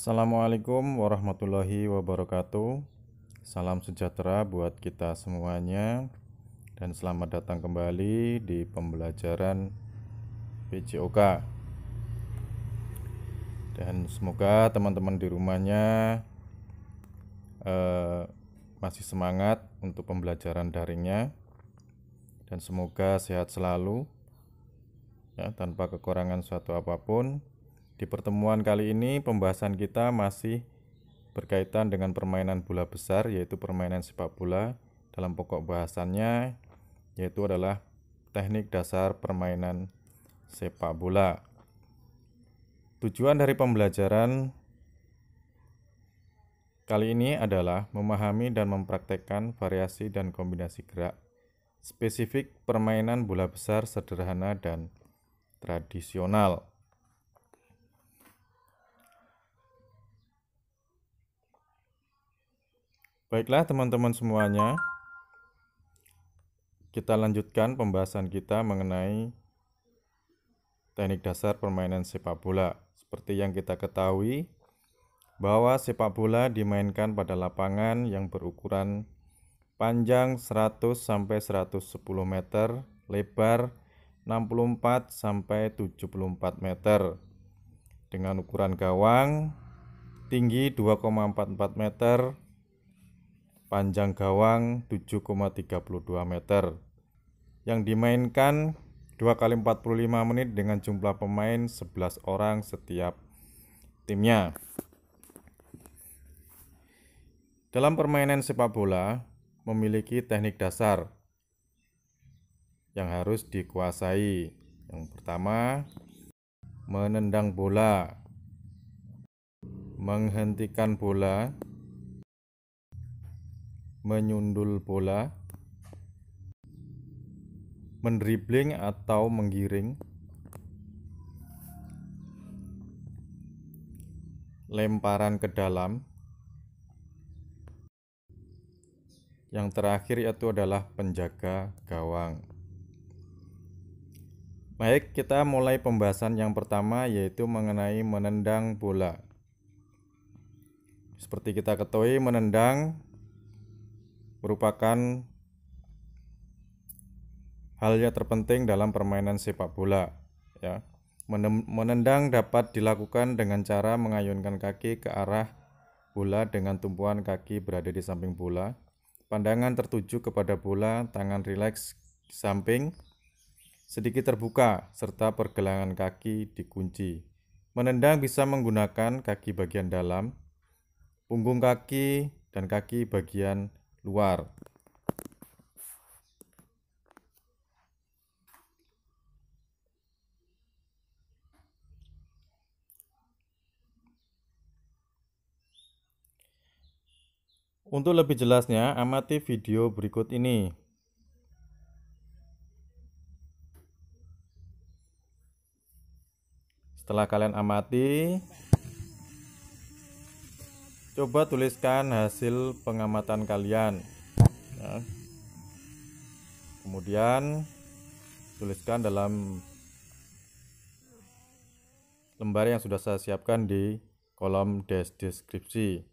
Assalamualaikum warahmatullahi wabarakatuh. Salam sejahtera buat kita semuanya, dan selamat datang kembali di pembelajaran PJOK. Dan semoga teman-teman di rumahnya eh, masih semangat untuk pembelajaran daringnya, dan semoga sehat selalu, ya, tanpa kekurangan suatu apapun di pertemuan kali ini pembahasan kita masih berkaitan dengan permainan bola besar yaitu permainan sepak bola. Dalam pokok bahasannya yaitu adalah teknik dasar permainan sepak bola. Tujuan dari pembelajaran kali ini adalah memahami dan mempraktekkan variasi dan kombinasi gerak spesifik permainan bola besar sederhana dan tradisional. Baiklah teman-teman semuanya, kita lanjutkan pembahasan kita mengenai teknik dasar permainan sepak bola. Seperti yang kita ketahui, bahwa sepak bola dimainkan pada lapangan yang berukuran panjang 100 110 meter, lebar 64 74 meter. Dengan ukuran gawang tinggi 2,44 meter, panjang gawang 7,32 meter yang dimainkan 2 kali 45 menit dengan jumlah pemain 11 orang setiap timnya. Dalam permainan sepak bola memiliki teknik dasar yang harus dikuasai. Yang pertama, menendang bola, menghentikan bola, menyundul bola, mendribling atau menggiring, lemparan ke dalam. Yang terakhir yaitu adalah penjaga gawang. Baik, kita mulai pembahasan yang pertama yaitu mengenai menendang bola. Seperti kita ketahui, menendang merupakan hal yang terpenting dalam permainan sepak bola ya. Menendang dapat dilakukan dengan cara mengayunkan kaki ke arah bola dengan tumpuan kaki berada di samping bola. Pandangan tertuju kepada bola, tangan rileks di samping sedikit terbuka serta pergelangan kaki dikunci. Menendang bisa menggunakan kaki bagian dalam, punggung kaki dan kaki bagian luar. Untuk lebih jelasnya, amati video berikut ini. Setelah kalian amati, Coba tuliskan hasil pengamatan kalian. Ya. Kemudian tuliskan dalam lembar yang sudah saya siapkan di kolom deskripsi.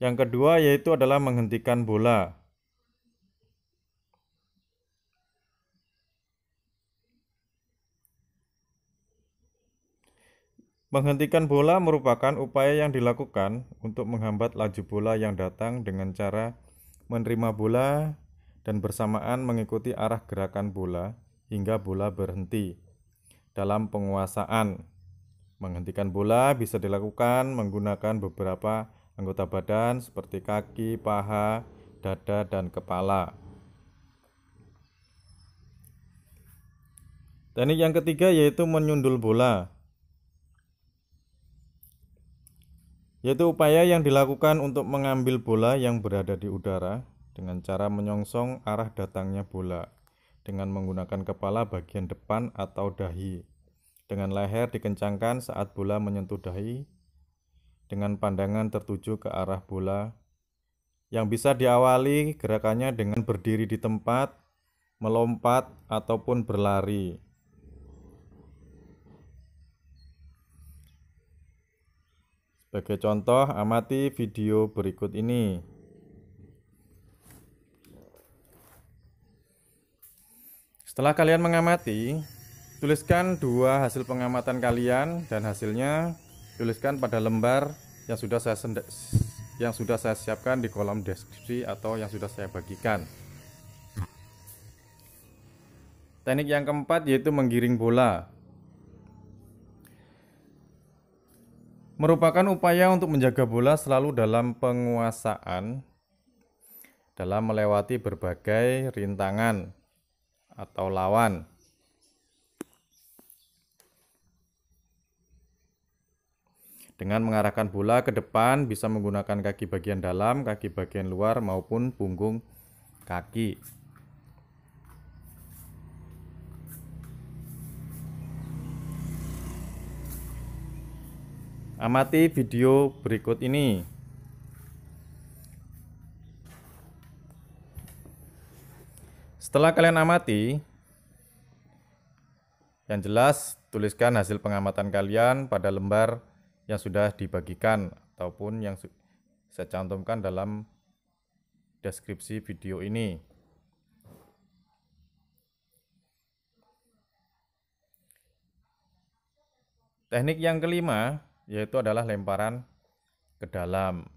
Yang kedua yaitu adalah menghentikan bola. Menghentikan bola merupakan upaya yang dilakukan untuk menghambat laju bola yang datang dengan cara menerima bola dan bersamaan mengikuti arah gerakan bola hingga bola berhenti. Dalam penguasaan, menghentikan bola bisa dilakukan menggunakan beberapa anggota badan seperti kaki, paha, dada, dan kepala. Teknik yang ketiga yaitu menyundul bola. yaitu upaya yang dilakukan untuk mengambil bola yang berada di udara dengan cara menyongsong arah datangnya bola dengan menggunakan kepala bagian depan atau dahi. Dengan leher dikencangkan saat bola menyentuh dahi dengan pandangan tertuju ke arah bola yang bisa diawali gerakannya dengan berdiri di tempat, melompat ataupun berlari. Sebagai contoh, amati video berikut ini. Setelah kalian mengamati, tuliskan dua hasil pengamatan kalian dan hasilnya tuliskan pada lembar yang sudah saya yang sudah saya siapkan di kolom deskripsi atau yang sudah saya bagikan. Teknik yang keempat yaitu menggiring bola. merupakan upaya untuk menjaga bola selalu dalam penguasaan dalam melewati berbagai rintangan atau lawan. Dengan mengarahkan bola ke depan bisa menggunakan kaki bagian dalam, kaki bagian luar maupun punggung kaki. Amati video berikut ini. Setelah kalian amati, yang jelas tuliskan hasil pengamatan kalian pada lembar yang sudah dibagikan ataupun yang saya cantumkan dalam deskripsi video ini. Teknik yang kelima yaitu adalah lemparan ke dalam.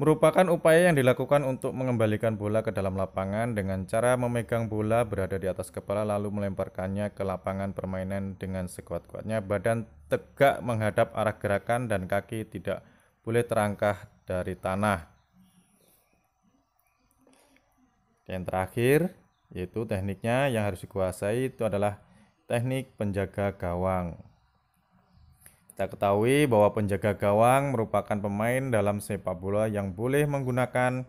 Merupakan upaya yang dilakukan untuk mengembalikan bola ke dalam lapangan dengan cara memegang bola berada di atas kepala lalu melemparkannya ke lapangan permainan dengan sekuat-kuatnya. Badan tegak menghadap arah gerakan dan kaki tidak boleh terangkah dari tanah. Yang terakhir, yaitu tekniknya yang harus dikuasai itu adalah teknik penjaga gawang. Kita ketahui bahwa penjaga gawang merupakan pemain dalam sepak bola yang boleh menggunakan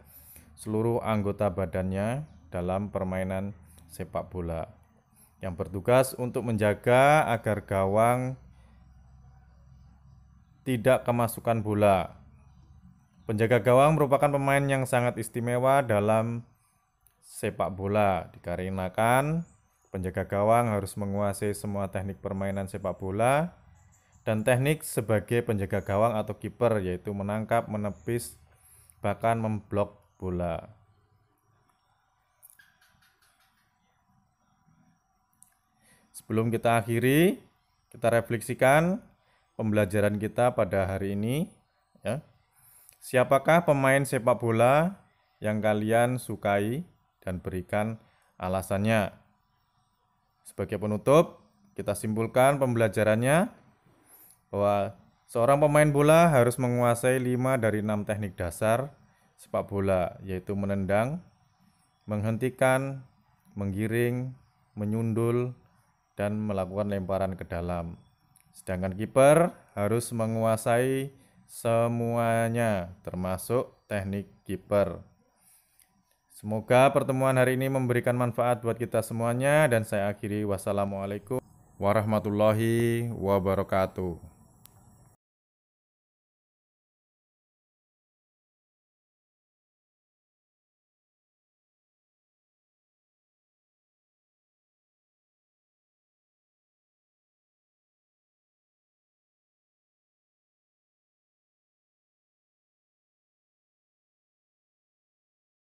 seluruh anggota badannya dalam permainan sepak bola yang bertugas untuk menjaga agar gawang tidak kemasukan bola. Penjaga gawang merupakan pemain yang sangat istimewa dalam sepak bola dikarenakan penjaga gawang harus menguasai semua teknik permainan sepak bola dan teknik sebagai penjaga gawang atau kiper yaitu menangkap, menepis, bahkan memblok bola. Sebelum kita akhiri, kita refleksikan pembelajaran kita pada hari ini ya. Siapakah pemain sepak bola yang kalian sukai? dan berikan alasannya. Sebagai penutup, kita simpulkan pembelajarannya bahwa seorang pemain bola harus menguasai 5 dari 6 teknik dasar sepak bola, yaitu menendang, menghentikan, menggiring, menyundul, dan melakukan lemparan ke dalam. Sedangkan kiper harus menguasai semuanya, termasuk teknik kiper. Semoga pertemuan hari ini memberikan manfaat buat kita semuanya dan saya akhiri wassalamualaikum warahmatullahi wabarakatuh.